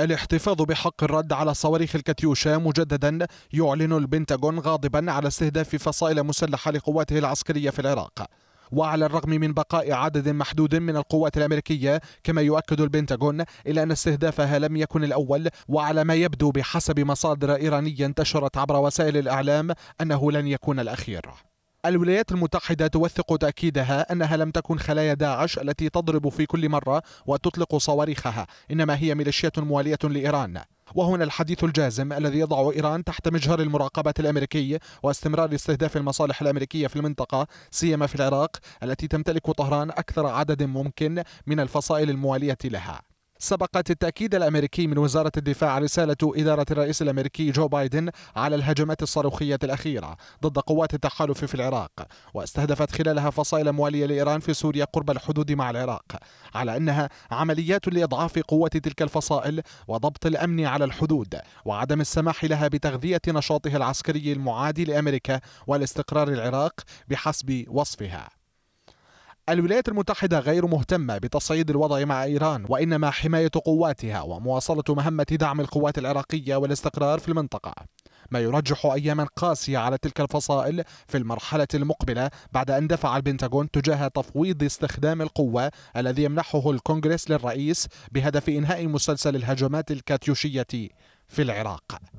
الاحتفاظ بحق الرد على صواريخ الكاتيوشا مجددا يعلن البنتاغون غاضبا على استهداف فصائل مسلحة لقواته العسكرية في العراق وعلى الرغم من بقاء عدد محدود من القوات الأمريكية كما يؤكد البنتاغون إلا أن استهدافها لم يكن الأول وعلى ما يبدو بحسب مصادر إيرانية انتشرت عبر وسائل الإعلام أنه لن يكون الأخير الولايات المتحدة توثق تأكيدها أنها لم تكن خلايا داعش التي تضرب في كل مرة وتطلق صواريخها إنما هي ميليشيات موالية لإيران وهنا الحديث الجازم الذي يضع إيران تحت مجهر المراقبة الأمريكي واستمرار استهداف المصالح الأمريكية في المنطقة سيما في العراق التي تمتلك طهران أكثر عدد ممكن من الفصائل الموالية لها سبقت التأكيد الأمريكي من وزارة الدفاع رسالة إدارة الرئيس الأمريكي جو بايدن على الهجمات الصاروخية الأخيرة ضد قوات التحالف في العراق واستهدفت خلالها فصائل موالية لإيران في سوريا قرب الحدود مع العراق على أنها عمليات لإضعاف قوة تلك الفصائل وضبط الأمن على الحدود وعدم السماح لها بتغذية نشاطها العسكري المعادي لأمريكا والاستقرار العراق بحسب وصفها الولايات المتحدة غير مهتمة بتصعيد الوضع مع إيران وإنما حماية قواتها ومواصلة مهمة دعم القوات العراقية والاستقرار في المنطقة ما يرجح أياما قاسية على تلك الفصائل في المرحلة المقبلة بعد أن دفع البنتاغون تجاه تفويض استخدام القوة الذي يمنحه الكونغرس للرئيس بهدف إنهاء مسلسل الهجمات الكاتيوشية في العراق